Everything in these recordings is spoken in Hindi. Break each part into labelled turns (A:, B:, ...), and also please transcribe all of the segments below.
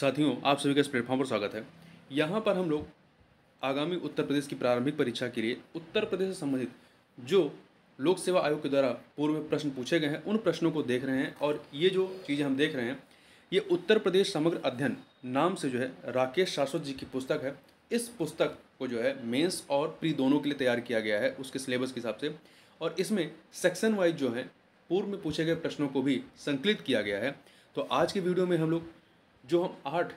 A: साथियों आप सभी का इस प्लेटफॉर्म पर स्वागत है यहाँ पर हम लोग आगामी उत्तर प्रदेश की प्रारंभिक परीक्षा के लिए उत्तर प्रदेश से संबंधित जो लोक सेवा आयोग के द्वारा पूर्व में प्रश्न पूछे गए हैं उन प्रश्नों को देख रहे हैं और ये जो चीज़ें हम देख रहे हैं ये उत्तर प्रदेश समग्र अध्ययन नाम से जो है राकेश शाश्वत जी की पुस्तक है इस पुस्तक को जो है मेंस और प्री दोनों के लिए तैयार किया गया है उसके सिलेबस के हिसाब से और इसमें सेक्शन वाइज जो है पूर्व में पूछे गए प्रश्नों को भी संकलित किया गया है तो आज के वीडियो में हम लोग जो हम आर्ट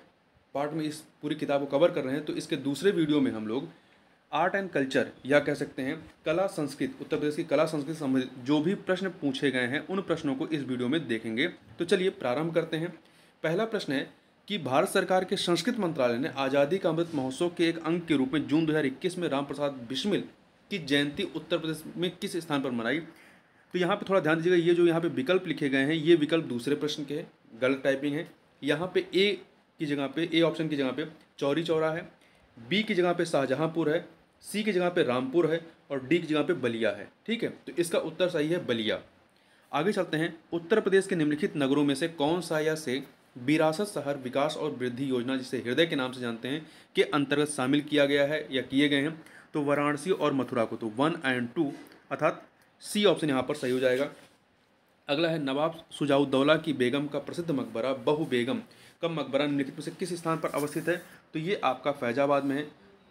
A: पार्ट में इस पूरी किताब को कवर कर रहे हैं तो इसके दूसरे वीडियो में हम लोग आर्ट एंड कल्चर या कह सकते हैं कला संस्कृत उत्तर प्रदेश की कला संस्कृत संबंधित जो भी प्रश्न पूछे गए हैं उन प्रश्नों को इस वीडियो में देखेंगे तो चलिए प्रारंभ करते हैं पहला प्रश्न है कि भारत सरकार के संस्कृत मंत्रालय ने आज़ादी का अमृत महोत्सव के एक अंग के रूप में जून 2021 में राम प्रसाद बिस्मिल की जयंती उत्तर प्रदेश में किस स्थान पर मनाई तो यहाँ पे थोड़ा ध्यान दीजिएगा ये जो यहाँ पे विकल्प लिखे गए हैं ये विकल्प दूसरे प्रश्न के हैं गलत टाइपिंग है यहाँ पे ए की जगह पे ए ऑप्शन की जगह पे चौरी चौरा है बी की जगह पे शाहजहाँपुर है सी की जगह पे रामपुर है और डी की जगह पे बलिया है ठीक है तो इसका उत्तर सही है बलिया आगे चलते हैं उत्तर प्रदेश के निम्नलिखित नगरों में से कौन सा या से विरासत शहर विकास और वृद्धि योजना जिसे हृदय के नाम से जानते हैं के अंतर्गत शामिल किया गया है या किए गए हैं तो वाराणसी और मथुरा को तो वन एंड टू अर्थात सी ऑप्शन यहाँ पर सही हो जाएगा अगला है नवाब सुजाउद्दौला की बेगम का प्रसिद्ध मकबरा बहु बेगम कब मकबरा निम्नलिखित में से किस स्थान पर अवस्थित है तो ये आपका फैजाबाद में है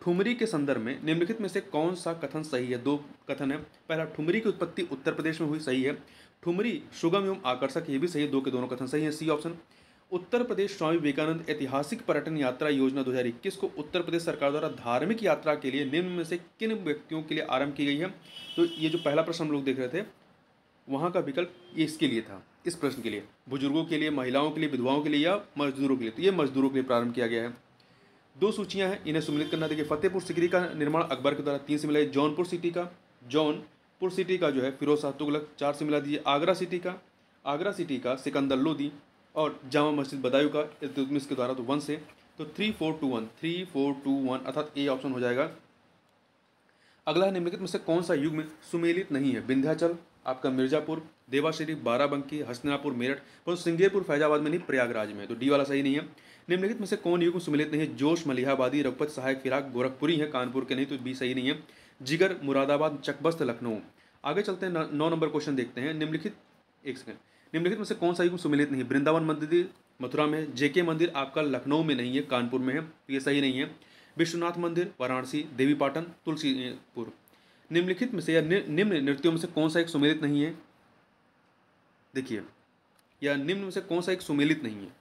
A: ठुमरी के संदर्भ में निम्नलिखित में से कौन सा कथन सही है दो कथन है पहला ठुमरी की उत्पत्ति उत्तर प्रदेश में हुई सही है ठुमरी सुगम एवं आकर्षक ये भी सही है दो के दोनों कथन सही है सी ऑप्शन उत्तर प्रदेश स्वामी विवेकानंद ऐतिहासिक पर्यटन यात्रा योजना इक्कीस को उत्तर प्रदेश सरकार द्वारा धार्मिक यात्रा के लिए निम्न में से किन व्यक्तियों के लिए आरंभ की गई है तो ये जो पहला प्रश्न हम लोग देख रहे थे वहाँ का विकल्प इसके लिए था इस प्रश्न के लिए बुजुर्गों के लिए महिलाओं के लिए विधवाओं के लिए या मजदूरों के लिए तो ये मजदूरों के लिए प्रारंभ किया गया है दो सूचियाँ हैं इन्हें सम्मिलित करना देखिए फतेहपुर सिकरी का निर्माण अकबर के द्वारा तीन से मिला जौनपुर सिटी का जौनपुर सिटी का जो है फिरोज शाह तुगलक चार से मिला दीजिए आगरा सिटी का आगरा सिटी का सिकंदर लोदी और जामा मस्जिद बदायूं का इल्तुतमिस के द्वारा तो वन से तो three four two one three four two one अर्थात ए ऑप्शन हो जाएगा अगला निम्नलिखित में से कौन सा युग में सुमेलित नहीं है विंध्याचल आपका मिर्ज़ापुर देवा शरीफ बाराबंकी हसनापुर मेरठ पर सिंगेरपुर फैजाबाद में नहीं प्रयागराज में तो डी वाला सही नहीं है निम्नलिखित में से कौन युग सुमिलित नहीं है जोश मलिहाबादी रघुपत सहायक फिराक गोरखपुरी है कानपुर के नहीं तो बी सही नहीं है जिगर मुरादाबाद चकबस्त लखनऊ आगे चलते हैं नौ नंबर क्वेश्चन देखते हैं निम्नलिखित एक सेकेंड निम्नलिखित में से कौन सा युग सुमिलित नहीं वृंदावन मंदिर मथुरा में जे जेके मंदिर आपका लखनऊ में नहीं है कानपुर में है तो ये सही नहीं है विश्वनाथ मंदिर वाराणसी देवीपाटन तुलसीपुर निम्नलिखित में से या निम्न नृत्यों में से कौन सा एक सुमेलित नहीं है देखिए या निम्न में से कौन सा एक सुमेलित नहीं है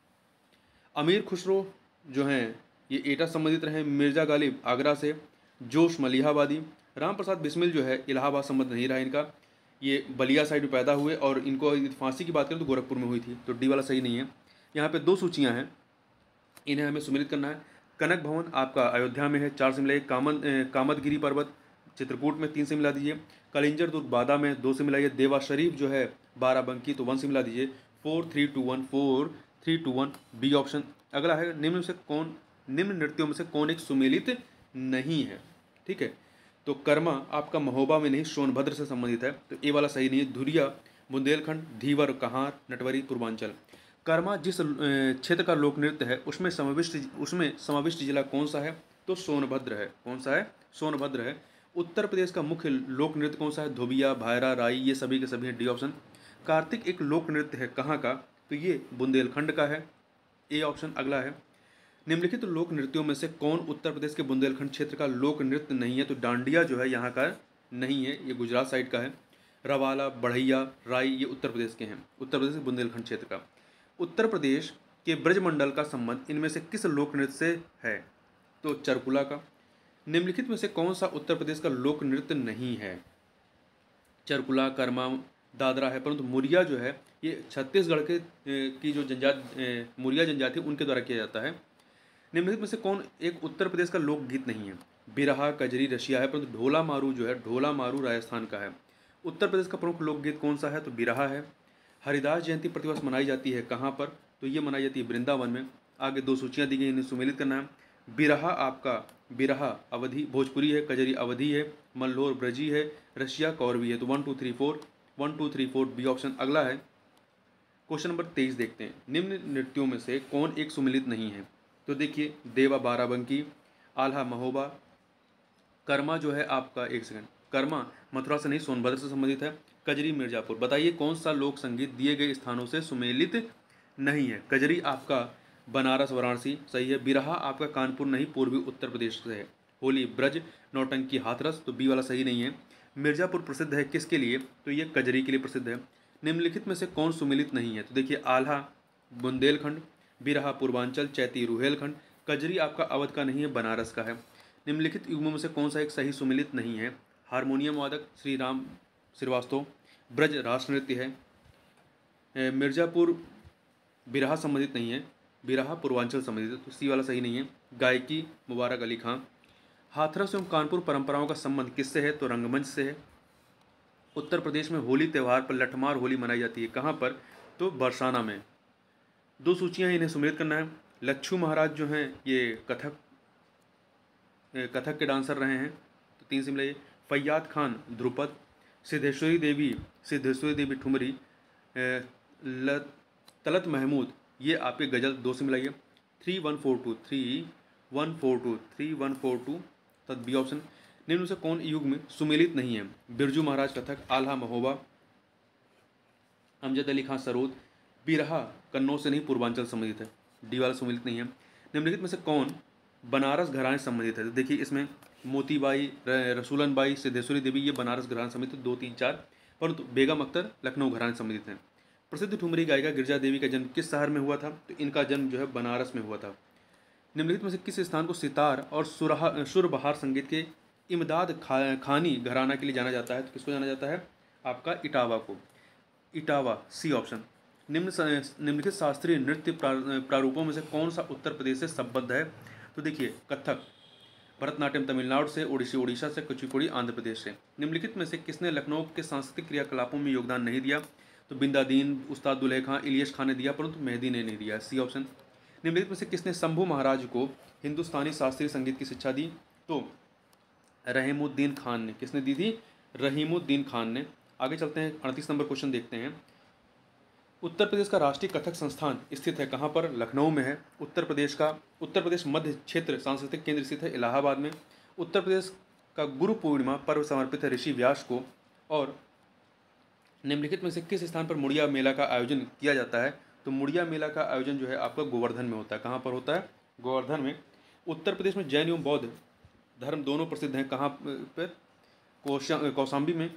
A: अमीर खुसरो जो हैं ये एटा संबंधित रहे मिर्जा गालिब आगरा से जोश मलिहाबादी राम प्रसाद बिस्मिल जो है इलाहाबाद संबंध नहीं रहा इनका ये बलिया साइड में पैदा हुए और इनको फांसी की बात करें तो गोरखपुर में हुई थी तो डी वाला सही नहीं है यहाँ पे दो सूचियाँ हैं इन्हें हमें सुमेलित करना है कनक भवन आपका अयोध्या में है चार से मिले कामन कामतगिरी पर्वत चित्रकूट में तीन से मिला दीजिए कलिंजर दुर्ग बादा में दो से मिलाइए देवा शरीफ जो है बाराबंकी तो वन से मिला दीजिए four three two one four three two one B option अगला है निम्न से कौन निम्न नृत्यों में से कौन एक सुमेलित नहीं है ठीक है तो कर्मा आपका महोबा में नहीं सोनभद्र से संबंधित है तो ये वाला सही नहीं है धुरिया बुंदेलखंड धीवर कहाँ नटवरी पूर्वांचल कर्मा जिस क्षेत्र का लोक नृत्य है उसमें समाविष्ट उसमें समाविष्ट जिला कौन सा है तो सोनभद्र है कौन सा है सोनभद्र है उत्तर प्रदेश का मुख्य लोक नृत्य कौन सा है धोबिया भायरा राई ये सभी के सभी हैं डी ऑप्शन कार्तिक एक लोक नृत्य है कहाँ का तो ये बुंदेलखंड का है ए ऑप्शन अगला है निम्नलिखित तो लोक नृत्यों में से कौन उत्तर प्रदेश के बुंदेलखंड क्षेत्र का लोक नृत्य नहीं है तो डांडिया जो है यहाँ का नहीं है ये गुजरात साइड का है रवाला बढ़ैया राई ये उत्तर प्रदेश के हैं उत्तर प्रदेश के बुंदेलखंड क्षेत्र का उत्तर प्रदेश के ब्रजमंडल का संबंध इनमें से किस लोक नृत्य से है तो चरकुला का निम्नलिखित में से कौन सा उत्तर प्रदेश का लोक नृत्य नहीं है चरकुला कर्मा दादरा है परंतु मुरिया जो है ये छत्तीसगढ़ के की जो जनजाति मुरिया जनजाति उनके द्वारा किया जाता है निम्नलिखित में से कौन एक उत्तर प्रदेश का लोकगीत नहीं है बिरहा कजरी रशिया है परंतु ढोला मारू जो है ढोला मारू राजस्थान का है उत्तर प्रदेश का प्रमुख लोकगीत कौन सा है तो बिरहा है हरिदास जयंती प्रतिवर्ष मनाई जाती है कहाँ पर तो ये मनाई जाती है वृंदावन में आगे दो सूचियाँ दी गई इन्हें सुमेलित करना है बिरहा आपका बिरहा अवधि भोजपुरी है कजरी अवधि है मल्लोर ब्रजी है रशिया कौरवी है तो one two three four one two three four B option अगला है क्वेश्चन नंबर तेईस देखते हैं निम्न नृत्यों में से कौन एक सुमिलित नहीं है तो देखिए देवा बाराबंकी आल्हा महोबा कर्मा जो है आपका एक सेकंड कर्मा मथुरा से नहीं सोनभद्र से संबंधित है कजरी मिर्जापुर बताइए कौन सा लोक संगीत दिए गए स्थानों से सुमेलित नहीं है कजरी आपका बनारस वाराणसी सही है बिरहा आपका कानपुर नहीं पूर्वी उत्तर प्रदेश से है होली ब्रज नौटंकी हाथरस तो बी वाला सही नहीं है मिर्ज़ापुर प्रसिद्ध है किसके लिए तो ये कजरी के लिए प्रसिद्ध है निम्नलिखित में से कौन सुमिलित नहीं है तो देखिए आल्हा बुंदेलखंड बिरहा पूर्वांचल चैती रुहेलखंड कजरी आपका अवध का नहीं है बनारस का है निम्नलिखित युग्मों में से कौन सा एक सही सुमिलित नहीं है हारमोनियम वादक श्री राम श्रीवास्तव ब्रज राष्ट्र नृत्य है मिर्ज़ापुर बिरहा संबंधित नहीं है बिराहा पूर्वांचल समझिए तो सी वाला सही नहीं है गायकी मुबारक अली खां हाथरस एवं कानपुर परंपराओं का संबंध किससे है तो रंगमंच से है उत्तर प्रदेश में होली त्यौहार पर लठमार होली मनाई जाती है कहाँ पर तो बरसाना में दो सूचियाँ इन्हें सुमेलित करना है लच्छू महाराज जो हैं ये कथक कथक के डांसर रहे हैं तो तीन से मिलाइए फैयाद खान ध्रुपद सिद्धेश्वरी देवी सिद्धेश्वरी देवी ठुमरी लत तलत महमूद ये आपके गज़ल दो से मिलाइए three one four two three one four two three one four two तथा बी ऑप्शन निम्न से कौन युग में सुमेलित नहीं है बिरजू महाराज कथक आल्हा महोबा अमजद अली खां सरोद बिरहा कन्नौज से नहीं पूर्वांचल संबंधित है डी वाला सुमेलित नहीं है निम्नलिखित में से कौन बनारस घराने संबंधित है तो देखिए इसमें मोतीबाई रसूलन बाई सिद्धेश्वरी देवी ये बनारस घराने संबंधित दो तीन चार परंतु बेगम अख्तर लखनऊ घराने संबंधित हैं प्रसिद्ध ठुमरी गायिका गिरजा देवी का जन्म किस शहर में हुआ था तो इनका जन्म जो है बनारस में हुआ था निम्नलिखित में से किस स्थान को सितार और सुरहा सुरबहार संगीत के इमदाद खा खानी घराना के लिए जाना जाता है तो किसको जाना जाता है आपका इटावा को इटावा सी ऑप्शन निम्न निम्नलिखित शास्त्रीय नृत्य प्रारूपों में से कौन सा उत्तर प्रदेश से संबद्ध है तो देखिए कथक भरतनाट्यम तमिलनाडु से ओडिशी ओडिशा से कुचिपुड़ी आंध्र प्रदेश से निम्नलिखित में से किसने लखनऊ के सांस्कृतिक क्रियाकलापों में योगदान नहीं दिया तो बिंदादीन उस्ताद दुल्हे खां इलियश खां ने दिया परंतु मेहदी ने नहीं दिया सी ऑप्शन निम्नलिखित में से किसने शंभू महाराज को हिंदुस्तानी शास्त्रीय संगीत की शिक्षा दी तो रहीमुद्दीन खान ने किसने दी थी रहीमुद्दीन खान ने आगे चलते हैं अड़तीस नंबर क्वेश्चन देखते हैं उत्तर प्रदेश का राष्ट्रीय कथक संस्थान स्थित है कहाँ पर लखनऊ में है उत्तर प्रदेश का उत्तर प्रदेश मध्य क्षेत्र सांस्कृतिक केंद्र स्थित है इलाहाबाद में उत्तर प्रदेश का गुरु पूर्णिमा पर्व समर्पित है ऋषि व्यास को और निम्नलिखित में से किस स्थान पर मुड़िया मेला का आयोजन किया जाता है तो मुड़िया मेला का आयोजन जो है आपका गोवर्धन में होता है कहाँ पर होता है गोवर्धन में उत्तर प्रदेश में जैन एवं बौद्ध धर्म दोनों प्रसिद्ध हैं कहाँ पर कौशाम्बी में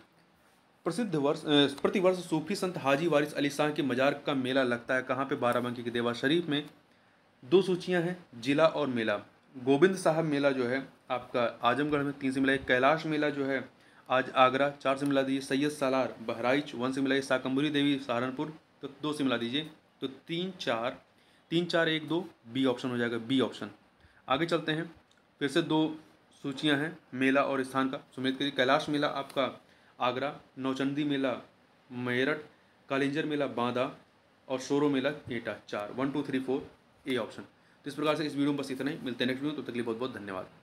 A: प्रसिद्ध वर्ष प्रतिवर्ष सूफी संत हाजी वारिस अली शाह के मजार का मेला लगता है कहाँ पे बाराबंकी के देवा शरीफ में दो सूचियाँ हैं जिला और मेला गोविंद साहब मेला जो है आपका आजमगढ़ में तीन से मिला एक कैलाश मेला जो है आज आगरा चार से मिला दीजिए सैयद सालार बहराइच वन से मिलाइए साकम्बरी देवी सहारनपुर तो दो से मिला दीजिए तो तीन चार तीन चार एक दो बी ऑप्शन हो जाएगा बी ऑप्शन आगे चलते हैं फिर से दो सूचियां हैं मेला और स्थान का सुमेध करिए कैलाश मेला आपका आगरा नौचंदी मेला मेरठ कालिंजर मेला बांदा और शोरो मेला एटा चार one two three four A option तो इस प्रकार से इस वीडियो में बस इतना ही मिलते हैं नेक्स्ट वीडियो तो तकलीफ बहुत बहुत धन्यवाद